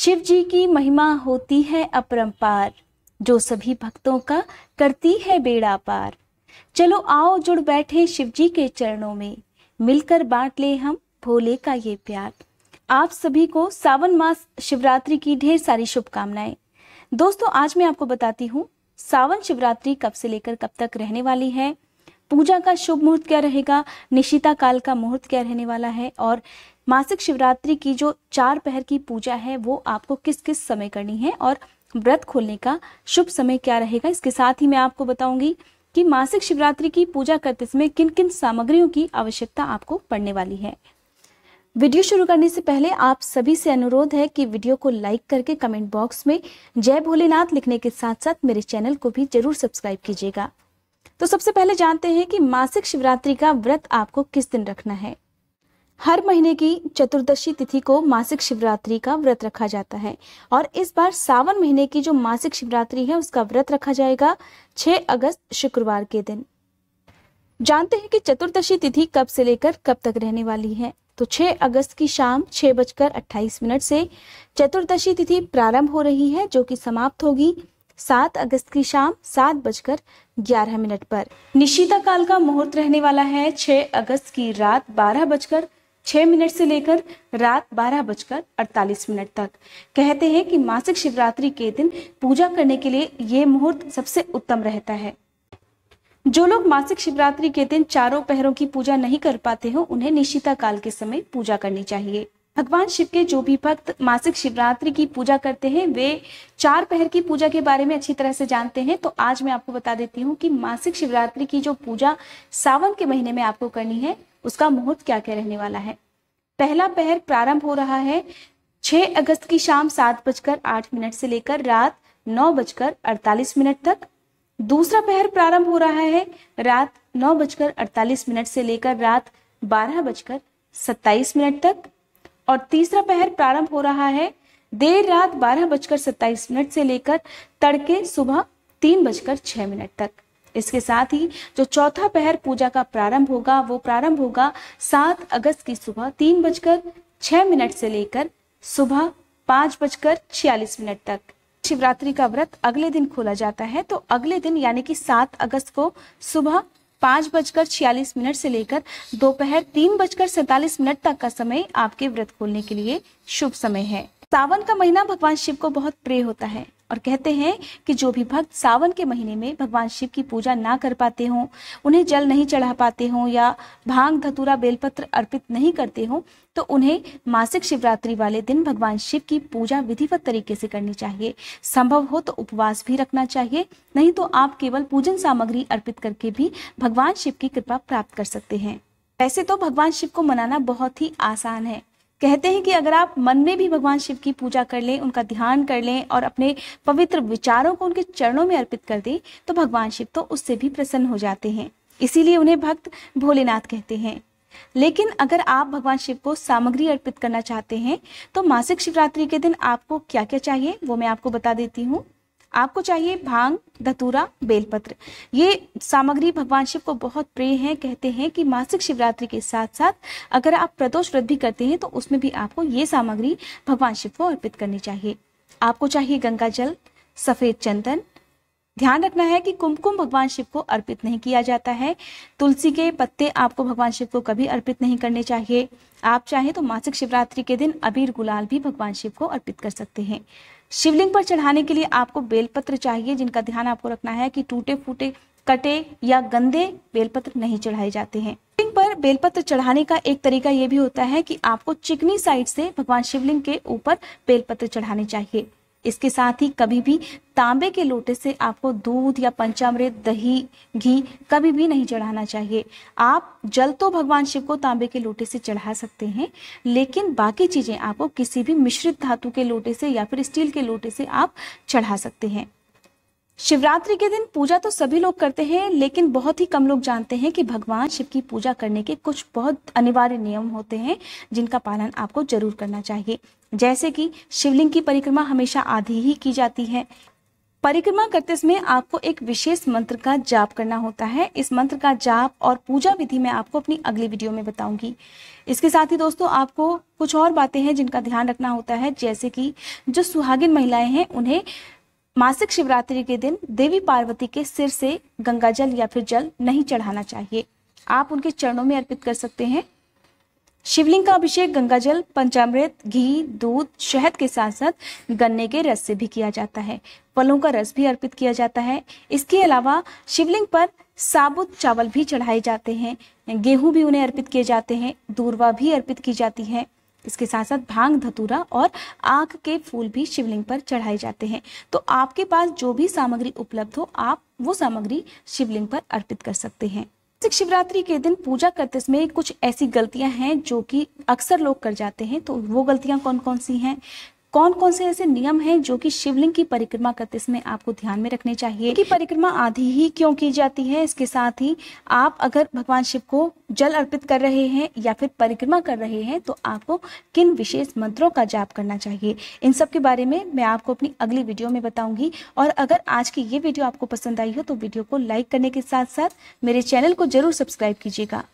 शिव जी की महिमा होती है अपरंपार जो सभी भक्तों का करती है बेड़ा पार चलो आओ जुड़ बैठे शिव जी के चरणों में मिलकर बांट ले हम भोले का ये प्यार आप सभी को सावन मास शिवरात्रि की ढेर सारी शुभकामनाएं दोस्तों आज मैं आपको बताती हूँ सावन शिवरात्रि कब से लेकर कब तक रहने वाली है पूजा का शुभ मुहूर्त क्या रहेगा निशिता काल का मुहूर्त क्या रहने वाला है और मासिक शिवरात्रि की जो चार पहर की पूजा है वो आपको किस किस समय करनी है और व्रत खोलने का शुभ समय क्या रहेगा इसके साथ ही मैं आपको बताऊंगी कि मासिक शिवरात्रि की पूजा करते समय किन किन सामग्रियों की आवश्यकता आपको पड़ने वाली है वीडियो शुरू करने से पहले आप सभी से अनुरोध है कि वीडियो को लाइक करके कमेंट बॉक्स में जय भोलेनाथ लिखने के साथ साथ मेरे चैनल को भी जरूर सब्सक्राइब कीजिएगा तो सबसे पहले जानते हैं कि मासिक शिवरात्रि का व्रत आपको किस दिन रखना है हर महीने की चतुर्दशी तिथि को मासिक शिवरात्रि का व्रत रखा जाता है और इस बार सावन महीने की जो मासिक शिवरात्रि है उसका व्रत रखा जाएगा 6 अगस्त शुक्रवार के दिन जानते हैं कि चतुर्दशी तिथि कब से लेकर कब तक रहने वाली है तो 6 अगस्त की शाम छह बजकर अट्ठाईस मिनट से चतुर्दशी तिथि प्रारंभ हो रही है जो कि समाप्त होगी सात अगस्त की शाम सात बजकर ग्यारह मिनट पर निशिता काल का मुहूर्त रहने वाला है 6 अगस्त की रात बारह बजकर छः मिनट से लेकर रात बारह बजकर अड़तालीस मिनट तक कहते हैं कि मासिक शिवरात्रि के दिन पूजा करने के लिए ये मुहूर्त सबसे उत्तम रहता है जो लोग मासिक शिवरात्रि के दिन चारों पहरों की पूजा नहीं कर पाते हो उन्हें निश्चिता काल के समय पूजा करनी चाहिए भगवान शिव के जो भी भक्त मासिक शिवरात्रि की पूजा करते हैं वे चार पहर की पूजा के बारे में अच्छी तरह से जानते हैं तो आज मैं आपको बता देती हूँ कि मासिक शिवरात्रि की जो पूजा सावन के महीने में आपको करनी है उसका मुहूर्त क्या क्या रहने वाला है पहला पहर प्रारंभ हो रहा है 6 अगस्त की शाम सात बजकर आठ मिनट से लेकर रात नौ बजकर अड़तालीस मिनट तक दूसरा पहर प्रारंभ हो रहा है रात नौ बजकर अड़तालीस मिनट से लेकर रात बारह बजकर सत्ताईस मिनट तक और तीसरा पहर प्रारंभ हो रहा है देर रात बारह बजकर सत्ताईस मिनट से लेकर तड़के सुबह तीन बजकर छह मिनट तक इसके साथ ही जो चौथा पहर पूजा का प्रारंभ होगा वो प्रारंभ होगा सात अगस्त की सुबह तीन बजकर छह मिनट से लेकर सुबह पाँच बजकर छियालीस मिनट तक शिवरात्रि का व्रत अगले दिन खोला जाता है तो अगले दिन यानी कि सात अगस्त को सुबह पाँच बजकर छियालीस मिनट से लेकर दोपहर तीन बजकर सैतालीस मिनट तक का समय आपके व्रत खोलने के लिए शुभ समय है सावन का महीना भगवान शिव को बहुत प्रिय होता है और कहते हैं कि जो भी भक्त सावन के महीने में भगवान शिव की पूजा ना कर पाते हों उन्हें जल नहीं चढ़ा पाते हों या भांग धतूरा बेलपत्र अर्पित नहीं करते हों तो उन्हें मासिक शिवरात्रि वाले दिन भगवान शिव की पूजा विधिवत तरीके से करनी चाहिए संभव हो तो उपवास भी रखना चाहिए नहीं तो आप केवल पूजन सामग्री अर्पित करके भी भगवान शिव की कृपा प्राप्त कर सकते हैं वैसे तो भगवान शिव को मनाना बहुत ही आसान है कहते हैं कि अगर आप मन में भी भगवान शिव की पूजा कर लें उनका ध्यान कर लें और अपने पवित्र विचारों को उनके चरणों में अर्पित कर दें तो भगवान शिव तो उससे भी प्रसन्न हो जाते हैं इसीलिए उन्हें भक्त भोलेनाथ कहते हैं लेकिन अगर आप भगवान शिव को सामग्री अर्पित करना चाहते हैं तो मासिक शिवरात्रि के दिन आपको क्या क्या चाहिए वो मैं आपको बता देती हूँ आपको चाहिए भांग धतूरा बेलपत्र ये सामग्री भगवान शिव को बहुत प्रिय है कहते हैं कि मासिक शिवरात्रि के साथ साथ अगर आप प्रदोष वृद्धि करते हैं तो उसमें भी आपको ये सामग्री भगवान शिव को अर्पित करनी चाहिए आपको चाहिए गंगा जल सफेद चंदन ध्यान रखना है कि कुमकुम भगवान शिव को अर्पित नहीं किया जाता है तुलसी के पत्ते आपको भगवान शिव को कभी अर्पित नहीं करने चाहिए आप चाहें तो मासिक शिवरात्रि के दिन अबीर गुलाल भी भगवान शिव को अर्पित कर सकते हैं शिवलिंग पर चढ़ाने के लिए आपको बेलपत्र चाहिए जिनका ध्यान आपको रखना है कि टूटे फूटे कटे या गंदे बेलपत्र नहीं चढ़ाए जाते हैं शिवलिंग पर बेलपत्र चढ़ाने का एक तरीका ये भी होता है कि आपको चिकनी साइड से भगवान शिवलिंग के ऊपर बेलपत्र चढ़ाने चाहिए इसके साथ ही कभी भी तांबे के लोटे से आपको दूध या पंचामृत दही घी कभी भी नहीं चढ़ाना चाहिए आप जल तो भगवान शिव को तांबे के लोटे से चढ़ा सकते हैं लेकिन बाकी चीज़ें आपको किसी भी मिश्रित धातु के लोटे से या फिर स्टील के लोटे से आप चढ़ा सकते हैं शिवरात्रि के दिन पूजा तो सभी लोग करते हैं लेकिन बहुत ही कम लोग जानते हैं कि भगवान शिव की पूजा करने के कुछ बहुत अनिवार्य नियम होते हैं जिनका पालन आपको जरूर करना चाहिए जैसे कि शिवलिंग की परिक्रमा हमेशा आधी ही की जाती है परिक्रमा करते समय आपको एक विशेष मंत्र का जाप करना होता है इस मंत्र का जाप और पूजा विधि मैं आपको अपनी अगली वीडियो में बताऊंगी इसके साथ ही दोस्तों आपको कुछ और बातें हैं जिनका ध्यान रखना होता है जैसे कि जो सुहागिन महिलाएं हैं उन्हें मासिक शिवरात्रि के दिन देवी पार्वती के सिर से गंगा जल या फिर जल नहीं चढ़ाना चाहिए आप उनके चरणों में अर्पित कर सकते हैं शिवलिंग का अभिषेक गंगा जल पंचामृत घी दूध शहद के साथ साथ गन्ने के रस से भी किया जाता है फलों का रस भी अर्पित किया जाता है इसके अलावा शिवलिंग पर साबुत चावल भी चढ़ाए जाते हैं गेहूं भी उन्हें अर्पित किए जाते हैं दूरवा भी अर्पित की जाती है इसके साथ साथ भांग धतूरा और आँख के फूल भी शिवलिंग पर चढ़ाए जाते हैं तो आपके पास जो भी सामग्री उपलब्ध हो आप वो सामग्री शिवलिंग पर अर्पित कर सकते हैं शिवरात्रि के दिन पूजा करते समय कुछ ऐसी गलतियां हैं जो कि अक्सर लोग कर जाते हैं तो वो गलतियां कौन कौन सी हैं कौन कौन से ऐसे नियम हैं जो कि शिवलिंग की परिक्रमा करते समय आपको ध्यान में रखने चाहिए कि परिक्रमा आधी ही क्यों की जाती है इसके साथ ही आप अगर भगवान शिव को जल अर्पित कर रहे हैं या फिर परिक्रमा कर रहे हैं तो आपको किन विशेष मंत्रों का जाप करना चाहिए इन सब के बारे में मैं आपको अपनी अगली वीडियो में बताऊंगी और अगर आज की ये वीडियो आपको पसंद आई हो तो वीडियो को लाइक करने के साथ साथ मेरे चैनल को जरूर सब्सक्राइब कीजिएगा